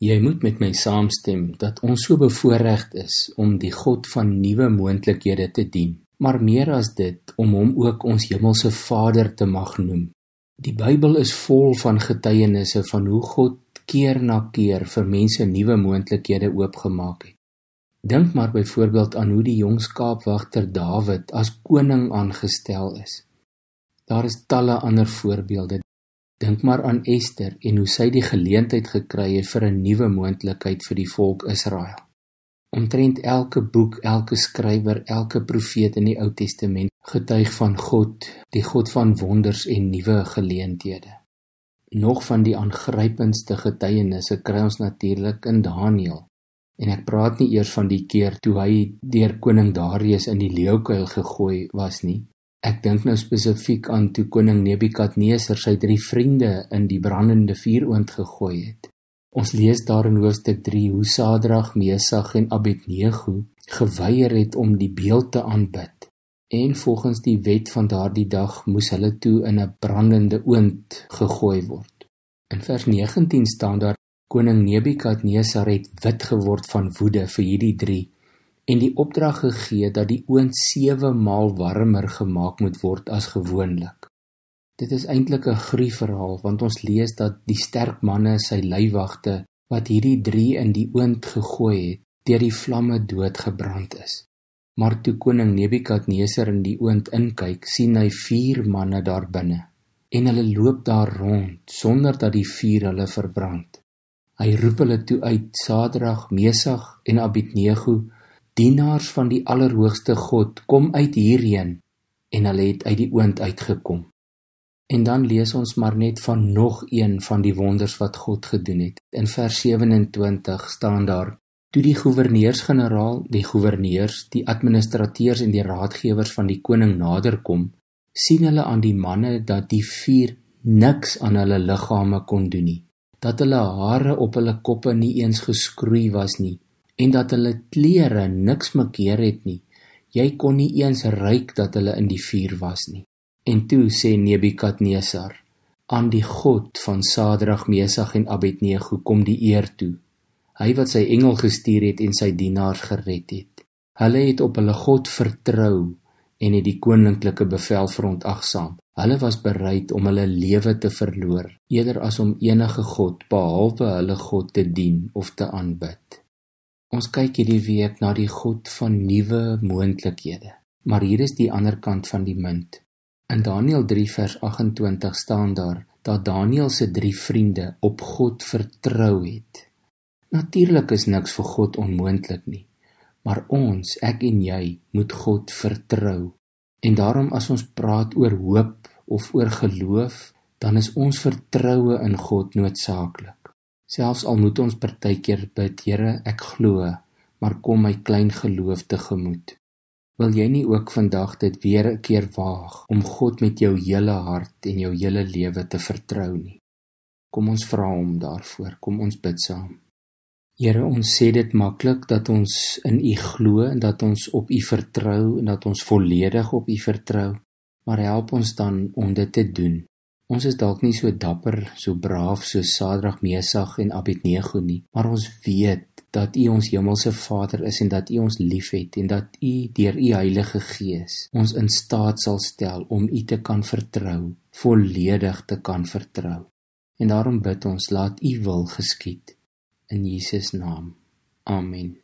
Jy moet met my saamstem dat ons so bevoordeeld is om die God van nuwe moontlikhede te dien, maar meer as dit om hom ook ons hemelse Vader te mag noem. Die Bybel is vol van getuienisse van hoe God keer na keer vir mense nuwe moontlikhede oopgemaak het. Dink maar byvoorbeeld aan hoe die jong skaapwagter Dawid as koning aangestel is. Daar is talle ander voorbeelde. Dink maar aan Ester en hoe sy die geleentheid gekry het vir 'n nuwe moontlikheid vir die volk Israel. Omtrent elke boek, elke skrywer, elke profeet in die Ou Testament getuig van God, die God van wonders en nuwe geleenthede. Nog van die aangrypendste getuienisse kry ons natuurlik in Daniël. En ek praat nie eers van die keer toe hy deur koning Darius in die leeukuil gegooi was nie, Ek dink nou spesifiek aan toe koning Nebukadneser sy drie vriende in die brandende vuuroond gegooi het. Ons lees daar in hoofstuk 3 hoe Sadrag, Mesach en Abednego geweier het om die beeld te aanbid. En volgens die wet van daardie dag moes hulle toe in 'n brandende oond gegooi word. In vers 19 staan daar koning Nebukadneser het wit geword van woede vir hierdie drie en die opdrag gegee dat die oond 7 maal warmer gemaak moet word as gewoonlik. Dit is eintlik 'n grie verhaal want ons lees dat die sterk manne sy leiwagte wat hierdie 3 in die oond gegooi het, deur die vlamme doodgebrand is. Maar toe koning Nebukadneser in die oond inkyk, sien hy 4 manne daar binne en hulle loop daar rond sonder dat die vuur hulle verbrand. Hy roep hulle toe uit Sadrag, Mesach en Abednego dienaars van die Allerhoogste God kom uit hierheen en hulle het uit die oond uitgekom. En dan lees ons maar net van nog een van die wonders wat God gedoen het. In vers 27 staan daar: Toe die goewerneurs-generaal, die goewerneurs, die administrateurs en die raadgewers van die koning naderkom, sien hulle aan die manne dat die vuur niks aan hulle liggame kon doen nie. Dat hulle hare op hulle koppe nie eens geskroei was nie en dat hulle klere niks mekeer het nie. Jy kon nie eens ruik dat hulle in die vuur was nie. En toe sê Nebukadnesar aan die God van Sadrag, Mesag en Abednego kom die eer toe. Hy wat sy engel gestuur het en sy dienaars gered het. Hulle het op hulle God vertrou en het die koninklike bevel verontagsaam. Hulle was bereid om hulle lewe te verloor eerder as om enige god behalwe hulle God te dien of te aanbid. Ons kyk hierdie week na die God van nuwe moontlikhede. Maar hier is die ander kant van die munt. In Daniël 3 vers 28 staan daar dat Daniël se drie vriende op God vertrou het. Natuurlik is niks vir God onmoontlik nie. Maar ons, ek en jy, moet God vertrou. En daarom as ons praat oor hoop of oor geloof, dan is ons vertroue in God noodsaaklik. Selfs al moet ons partykeer bid, Here, ek glo, maar kom my klein geloof te gemoed. Wil jy nie ook vandag dit weer 'n keer waag om God met jou hele hart en jou hele lewe te vertrou nie? Kom ons vra hom daarvoor, kom ons bid saam. Here, ons sê dit maklik dat ons in U glo en dat ons op U vertrou en dat ons volledig op U vertrou, maar help ons dan om dit te doen. Ons is dalk nie so dapper, so braaf so Sadrag, Mesag en Abednego nie, maar ons weet dat U ons hemelse Vader is en dat U ons liefhet en dat U deur U Heilige Gees ons in staat sal stel om U te kan vertrou, volledig te kan vertrou. En daarom bid ons, laat U wil geskied in Jesus naam. Amen.